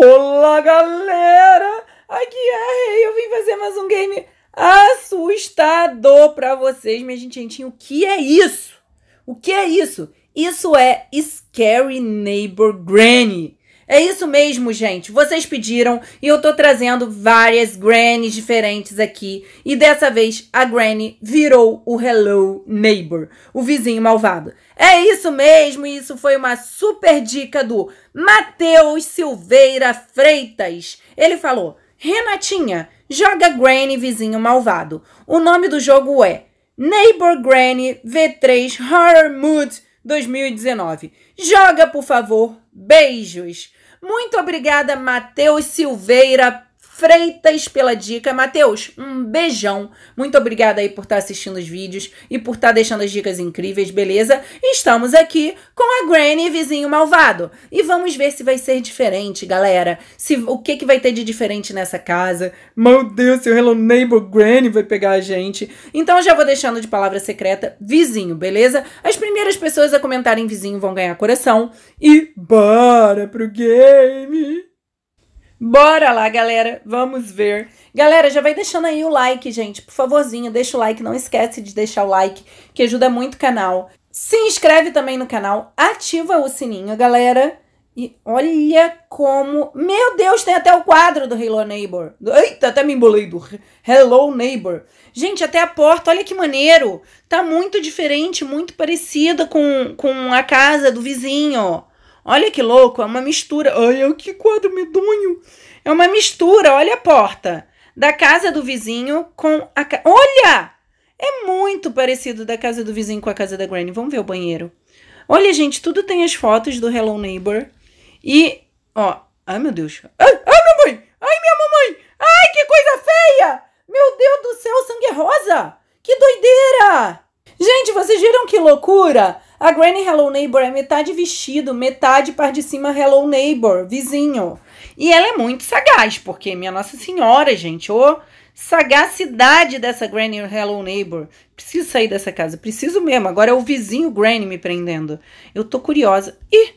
Olá galera, aqui é a Rei, eu vim fazer mais um game assustador pra vocês, minha gente, o que é isso? O que é isso? Isso é Scary Neighbor Granny, é isso mesmo, gente. Vocês pediram e eu tô trazendo várias grannies diferentes aqui. E dessa vez a granny virou o Hello Neighbor, o vizinho malvado. É isso mesmo, e isso foi uma super dica do Matheus Silveira Freitas. Ele falou: Renatinha, joga Granny Vizinho Malvado. O nome do jogo é Neighbor Granny V3 Horror Mood 2019. Joga, por favor. Beijos! Muito obrigada, Matheus Silveira, Freitas pela dica. Matheus, um beijão. Muito obrigada aí por estar tá assistindo os vídeos e por estar tá deixando as dicas incríveis, beleza? Estamos aqui com a Granny Vizinho Malvado. E vamos ver se vai ser diferente, galera. Se O que, que vai ter de diferente nessa casa. Meu Deus, seu Hello Neighbor Granny vai pegar a gente. Então já vou deixando de palavra secreta vizinho, beleza? As primeiras pessoas a comentarem vizinho vão ganhar coração. E bora pro game! Bora lá, galera. Vamos ver. Galera, já vai deixando aí o like, gente. Por favorzinho, deixa o like. Não esquece de deixar o like, que ajuda muito o canal. Se inscreve também no canal. Ativa o sininho, galera. E olha como... Meu Deus, tem até o quadro do Hello Neighbor. Eita, até me embolei do Hello Neighbor. Gente, até a porta, olha que maneiro. Tá muito diferente, muito parecida com, com a casa do vizinho. Olha que louco, é uma mistura. Ai, é que quadro medonho. É uma mistura, olha a porta. Da casa do vizinho com a. Ca... Olha! É muito parecido da casa do vizinho com a casa da Granny. Vamos ver o banheiro. Olha, gente, tudo tem as fotos do Hello Neighbor. E, ó. Ai, meu Deus. Ai, ai, minha mãe! Ai, minha mamãe! Ai, que coisa feia! Meu Deus do céu, sangue rosa! Que doideira! Gente, vocês viram que loucura? A Granny Hello Neighbor é metade vestido, metade par de cima Hello Neighbor, vizinho. E ela é muito sagaz, porque, minha Nossa Senhora, gente, ô sagacidade dessa Granny Hello Neighbor. Preciso sair dessa casa, preciso mesmo. Agora é o vizinho Granny me prendendo. Eu tô curiosa. Ih!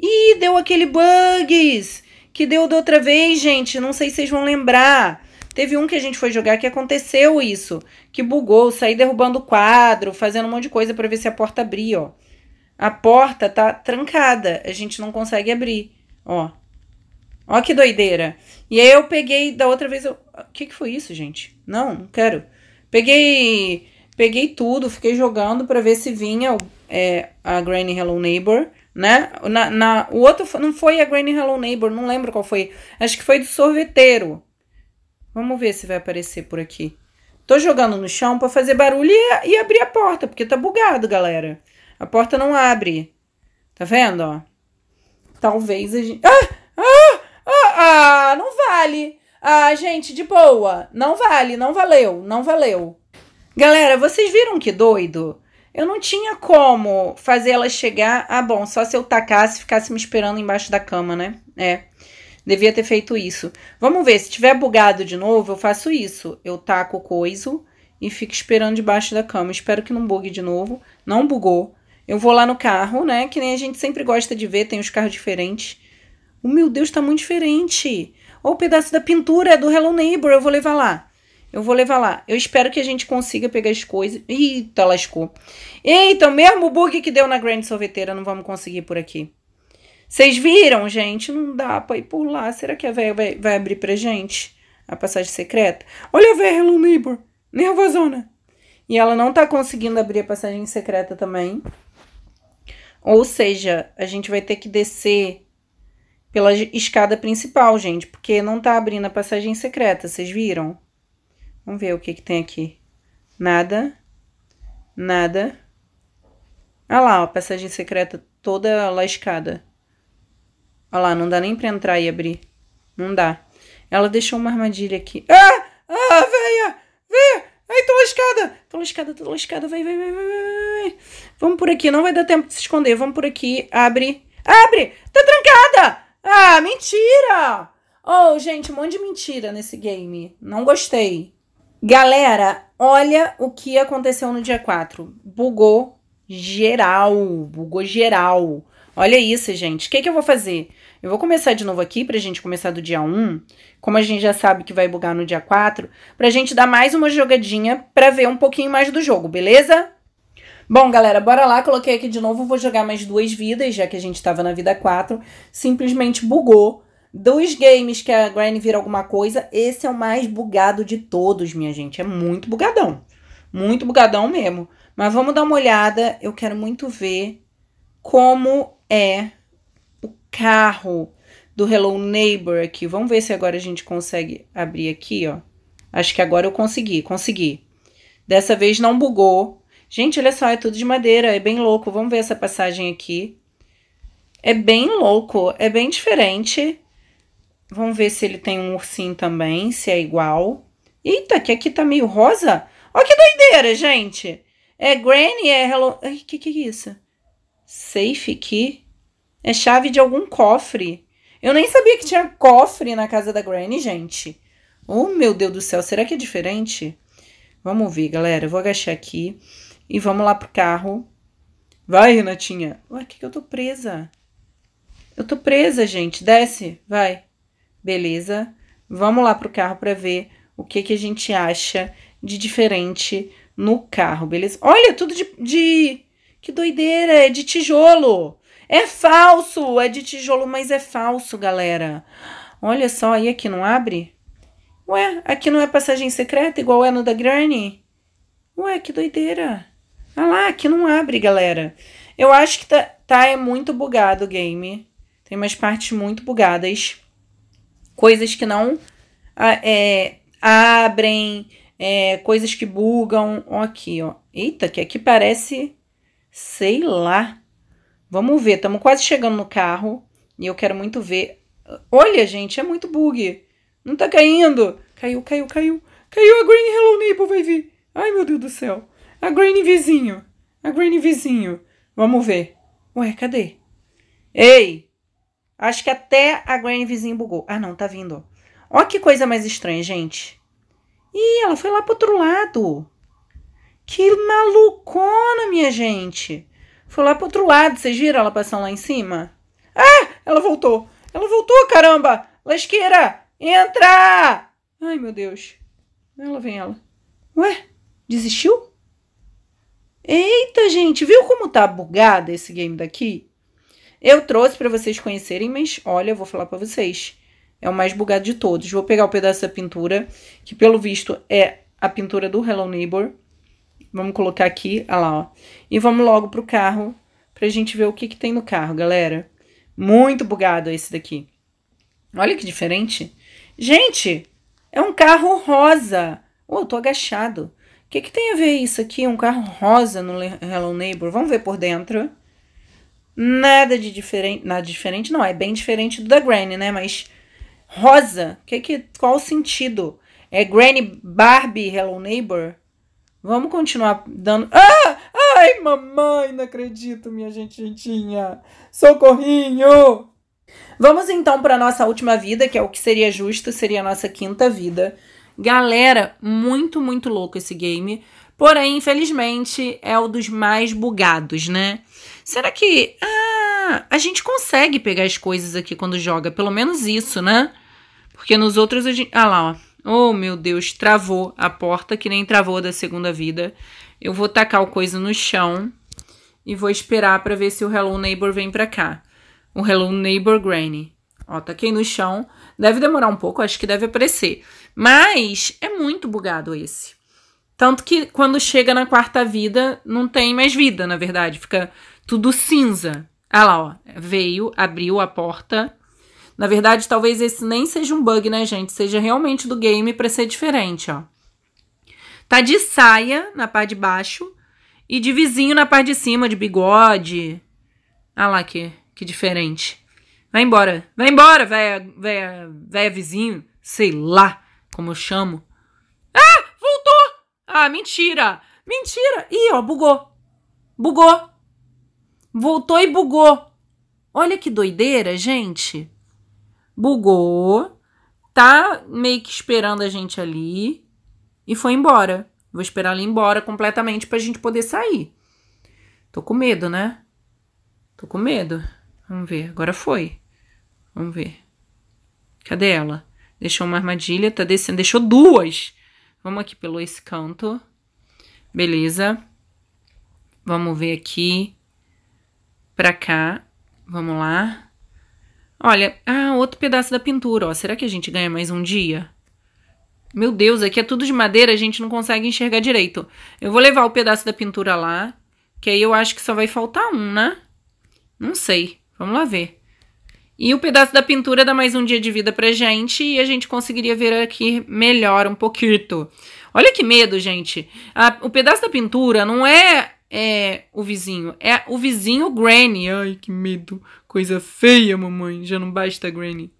Ih, deu aquele bugs que deu da outra vez, gente. Não sei se vocês vão lembrar. Teve um que a gente foi jogar que aconteceu isso, que bugou, saí derrubando o quadro, fazendo um monte de coisa para ver se a porta abria, ó. A porta tá trancada, a gente não consegue abrir, ó. Ó que doideira. E aí eu peguei, da outra vez eu... O ah, que que foi isso, gente? Não, não quero. Peguei... Peguei tudo, fiquei jogando para ver se vinha é, a Granny Hello Neighbor, né? Na, na, o outro não foi a Granny Hello Neighbor, não lembro qual foi. Acho que foi do sorveteiro. Vamos ver se vai aparecer por aqui. Tô jogando no chão para fazer barulho e, e, abrir a porta, porque tá bugado, galera. A porta não abre. Tá vendo, ó? Talvez a gente... Ah! Ah! Ah! ah não vale! Ah, gente, de boa. Não vale, não valeu, não valeu. Galera, vocês viram que doido? Eu não tinha como fazer ela chegar... Ah, bom, só se eu tacasse e ficasse me esperando embaixo da cama, né? É. Devia ter feito isso. Vamos ver, se tiver bugado de novo, eu faço isso. Eu taco o coiso e fico esperando debaixo da cama. Espero que não bugue de novo. Não bugou. Eu vou lá no carro, né? Que nem a gente sempre gosta de ver, tem os carros diferentes. O meu Deus, tá muito diferente. Olha o pedaço da pintura do Hello Neighbor, eu vou levar lá. Eu vou levar lá. Eu espero que a gente consiga pegar as coisas. Eita, tá lascou. Eita, o mesmo bug que deu na grande sorveteira, não vamos conseguir por aqui. Vocês viram, gente? Não dá pra ir por lá. Será que a velha vai, vai abrir pra gente a passagem secreta? Olha a velha Lumibor, nervosona. E ela não tá conseguindo abrir a passagem secreta também. Ou seja, a gente vai ter que descer pela escada principal, gente, porque não tá abrindo a passagem secreta, vocês viram? Vamos ver o que que tem aqui. Nada. Nada. Ah lá, a passagem secreta toda lascada. Olha lá, não dá nem pra entrar e abrir. Não dá. Ela deixou uma armadilha aqui. Ah! Ah, véia! Véia! Ai, tô lascada! Tô lascada, tô lascada. Vai, vai, vai, vai, vai. Vamos por aqui. Não vai dar tempo de se esconder. Vamos por aqui. Abre. Abre! Tá trancada! Ah, mentira! Oh, gente, um monte de mentira nesse game. Não gostei. Galera, olha o que aconteceu no dia 4. Bugou geral. Bugou geral. Olha isso, gente. O que, que eu vou fazer? Eu vou começar de novo aqui pra gente começar do dia 1, como a gente já sabe que vai bugar no dia 4, pra gente dar mais uma jogadinha pra ver um pouquinho mais do jogo, beleza? Bom, galera, bora lá, coloquei aqui de novo, vou jogar mais duas vidas, já que a gente tava na vida 4, simplesmente bugou. Dos games que a Granny vira alguma coisa, esse é o mais bugado de todos, minha gente, é muito bugadão. Muito bugadão mesmo. Mas vamos dar uma olhada, eu quero muito ver como é carro do Hello Neighbor aqui. Vamos ver se agora a gente consegue abrir aqui, ó. Acho que agora eu consegui, consegui. Dessa vez não bugou. Gente, olha só, é tudo de madeira, é bem louco. Vamos ver essa passagem aqui. É bem louco, é bem diferente. Vamos ver se ele tem um ursinho também, se é igual. Eita, que aqui tá meio rosa. Olha que doideira, gente. É Granny, é Hello... Ai, que que é isso? Safe que? É chave de algum cofre. Eu nem sabia que tinha cofre na casa da Granny, gente. Oh, meu Deus do céu, será que é diferente? Vamos ver, galera. Eu vou agachar aqui e vamos lá pro carro. Vai, Renatinha. Ué, que que eu tô presa? Eu tô presa, gente. Desce, vai. Beleza. Vamos lá pro carro para ver o que que a gente acha de diferente no carro, beleza? Olha, tudo de... de... Que doideira, é de tijolo. É falso, é de tijolo, mas é falso, galera. Olha só, aí aqui não abre? Ué, aqui não é passagem secreta igual é no da Granny? Ué, que doideira. Ah lá, aqui não abre, galera. Eu acho que tá, tá é muito bugado o game. Tem umas partes muito bugadas. Coisas que não ah, é, abrem, é, coisas que bugam. Ó, aqui, ó. Eita, que aqui parece, sei lá, Vamos ver, estamos quase chegando no carro e eu quero muito ver. Olha, gente, é muito bug. Não tá caindo. Caiu, caiu, caiu. Caiu a Green Hello Neighbor, vai vir. Ai, meu Deus do céu. A Green vizinho. A Green vizinho. Vamos ver. Ué, cadê? Ei! Acho que até a Green vizinho bugou. Ah, não, tá vindo. Ó que coisa mais estranha, gente. Ih, ela foi lá pro outro lado. Que malucona, minha gente. Foi lá pro outro lado. Vocês viram ela passando lá em cima? Ah! Ela voltou. Ela voltou, caramba! Lasqueira! Entra! Ai, meu Deus. Ela vem, ela. Ué? Desistiu? Eita, gente, viu como tá bugado esse game daqui? Eu trouxe para vocês conhecerem, mas olha, eu vou falar para vocês. É o mais bugado de todos. Vou pegar o um pedaço da pintura, que pelo visto é a pintura do Hello Neighbor. Vamos colocar aqui, olha lá, ó. E vamos logo pro carro pra gente ver o que, que tem no carro, galera. Muito bugado esse daqui. Olha que diferente. Gente, é um carro rosa. Oh, eu tô agachado. O que, que tem a ver isso aqui? Um carro rosa no Hello Neighbor. Vamos ver por dentro. Nada de diferente. Nada diferente, não. É bem diferente do da Granny, né? Mas rosa. Que que, qual o sentido? É Granny Barbie Hello Neighbor? Vamos continuar dando. Ah! Ai, mamãe, não acredito, minha gentinha. Socorrinho! Vamos então para nossa última vida, que é o que seria justo, seria a nossa quinta vida. Galera, muito, muito louco esse game. Porém, infelizmente, é o dos mais bugados, né? Será que. Ah, a gente consegue pegar as coisas aqui quando joga, pelo menos isso, né? Porque nos outros a gente. Ah lá, ó. Oh, meu Deus, travou a porta, que nem travou da segunda vida. Eu vou tacar o coisa no chão e vou esperar para ver se o Hello Neighbor vem para cá. O Hello Neighbor Granny. Ó, taquei no chão. Deve demorar um pouco, acho que deve aparecer. Mas é muito bugado esse. Tanto que quando chega na quarta vida, não tem mais vida, na verdade. Fica tudo cinza. Ah lá, ó. Veio, abriu a porta na verdade, talvez esse nem seja um bug, né, gente? Seja realmente do game para ser diferente, ó. Tá de saia na parte de baixo e de vizinho na parte de cima, de bigode. Ah lá que, que diferente. Vai embora. Vai embora, véia, véia, véia vizinho. Sei lá como eu chamo. Ah, voltou! Ah, mentira! Mentira! Ih, ó, bugou. Bugou. Voltou e bugou. Olha que doideira, gente bugou, tá meio que esperando a gente ali e foi embora. Vou esperar ele ir embora completamente pra gente poder sair. Tô com medo, né? Tô com medo. Vamos ver, agora foi. Vamos ver. Cadê ela? Deixou uma armadilha, tá descendo, deixou duas. Vamos aqui pelo esse canto. Beleza. Vamos ver aqui. Pra cá. Vamos lá. Olha, ah, outro pedaço da pintura, ó. Será que a gente ganha mais um dia? Meu Deus, aqui é tudo de madeira, a gente não consegue enxergar direito. Eu vou levar o pedaço da pintura lá, que aí eu acho que só vai faltar um, né? Não sei. Vamos lá ver. E o pedaço da pintura dá mais um dia de vida pra gente e a gente conseguiria ver aqui melhor um pouquinho. Olha que medo, gente. A, ah, o pedaço da pintura não é é o vizinho, é o vizinho Granny. Ai, que medo, coisa feia, mamãe, já não basta Granny.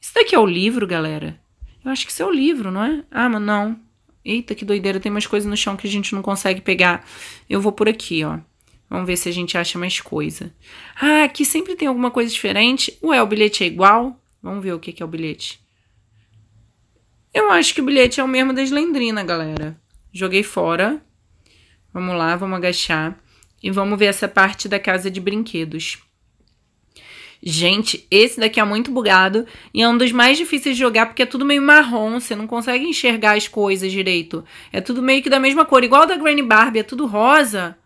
Isso daqui é o livro, galera? Eu acho que isso é o livro, não é? Ah, mas não. Eita, que doideira, tem umas coisas no chão que a gente não consegue pegar. Eu vou por aqui, ó. Vamos ver se a gente acha mais coisa. Ah, aqui sempre tem alguma coisa diferente. Ué, o bilhete é igual? Vamos ver o que, é o bilhete. Eu acho que o bilhete é o mesmo da Lendrina, galera. Joguei fora. Vamos lá, vamos agachar e vamos ver essa parte da casa de brinquedos. Gente, esse daqui é muito bugado e é um dos mais difíceis de jogar porque é tudo meio marrom, você não consegue enxergar as coisas direito. É tudo meio que da mesma cor, igual da Granny Barbie, é tudo rosa.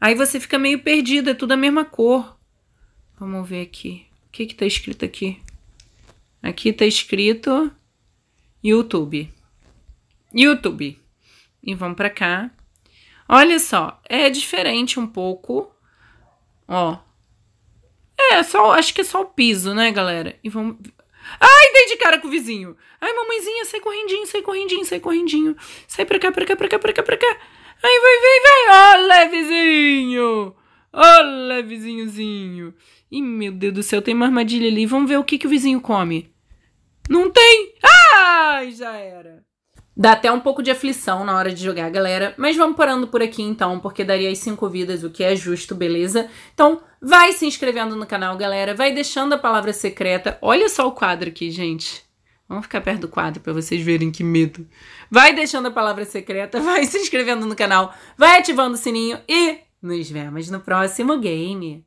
Aí você fica meio perdido, é tudo a mesma cor. Vamos ver aqui. O que que tá escrito aqui? Aqui tá escrito YouTube. YouTube. E vamos para cá. Olha só, é diferente um pouco. Ó. É, só, acho que é só o piso, né, galera? E vamos. Ai, dei de cara com o vizinho. Ai, mamãezinha, sai correndinho, sai correndinho, sai correndinho. Sai pra cá, pra cá, pra cá, pra cá, pra cá. Ai, vai, vai, vai. olha, vizinho. olha, vizinhozinho. Ih, meu Deus do céu, tem uma armadilha ali. Vamos ver o que, que o vizinho come. Não tem? Ai, ah, já era. Dá até um pouco de aflição na hora de jogar, galera. Mas vamos parando por aqui então, porque daria as cinco vidas, o que é justo, beleza? Então, vai se inscrevendo no canal, galera. Vai deixando a palavra secreta. Olha só o quadro aqui, gente. Vamos ficar perto do quadro para vocês verem que medo. Vai deixando a palavra secreta, vai se inscrevendo no canal, vai ativando o sininho e nos vemos no próximo game.